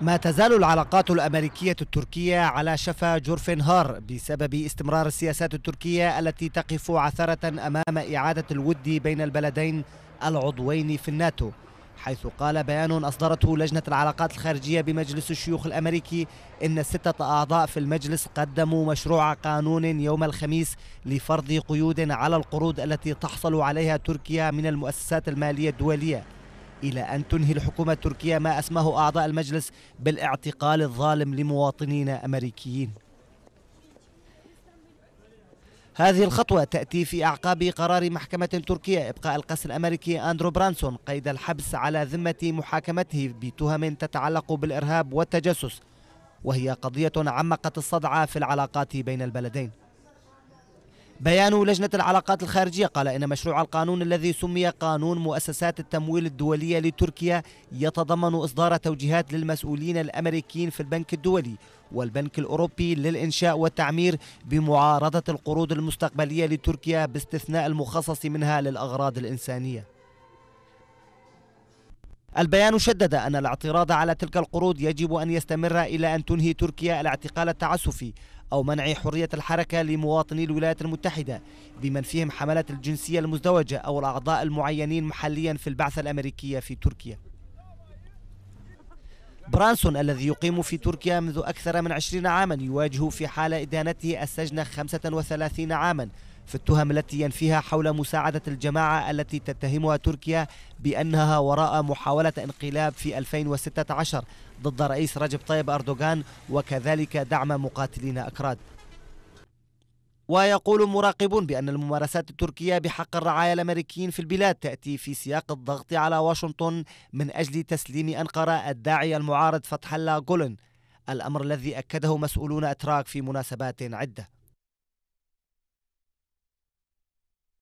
ما تزال العلاقات الأمريكية التركية على شفا جرف هار بسبب استمرار السياسات التركية التي تقف عثرة أمام إعادة الود بين البلدين العضوين في الناتو حيث قال بيان أصدرته لجنة العلاقات الخارجية بمجلس الشيوخ الأمريكي إن ستة أعضاء في المجلس قدموا مشروع قانون يوم الخميس لفرض قيود على القروض التي تحصل عليها تركيا من المؤسسات المالية الدولية إلى أن تنهي الحكومة التركية ما أسماه أعضاء المجلس بالاعتقال الظالم لمواطنين أمريكيين هذه الخطوة تأتي في أعقاب قرار محكمة تركية إبقاء القس الأمريكي أندرو برانسون قيد الحبس على ذمة محاكمته بتهم تتعلق بالإرهاب والتجسس وهي قضية عمقت الصدع في العلاقات بين البلدين بيان لجنة العلاقات الخارجية قال إن مشروع القانون الذي سمي قانون مؤسسات التمويل الدولية لتركيا يتضمن إصدار توجيهات للمسؤولين الأمريكيين في البنك الدولي والبنك الأوروبي للإنشاء والتعمير بمعارضة القروض المستقبلية لتركيا باستثناء المخصص منها للأغراض الإنسانية البيان شدد أن الاعتراض على تلك القروض يجب أن يستمر إلى أن تنهي تركيا الاعتقال التعسفي أو منع حرية الحركة لمواطني الولايات المتحدة بمن فيهم حملات الجنسية المزدوجة أو الأعضاء المعينين محليا في البعثة الأمريكية في تركيا برانسون الذي يقيم في تركيا منذ أكثر من عشرين عاما يواجه في حال إدانته السجن 35 عاما في التهم التي ينفيها حول مساعدة الجماعة التي تتهمها تركيا بأنها وراء محاولة انقلاب في 2016 ضد رئيس رجب طيب أردوغان وكذلك دعم مقاتلين أكراد ويقول مراقب بأن الممارسات التركية بحق الرعايا الأمريكيين في البلاد تأتي في سياق الضغط على واشنطن من أجل تسليم أنقرة الداعي المعارض فتح الله جولن الأمر الذي أكده مسؤولون أتراك في مناسبات عدة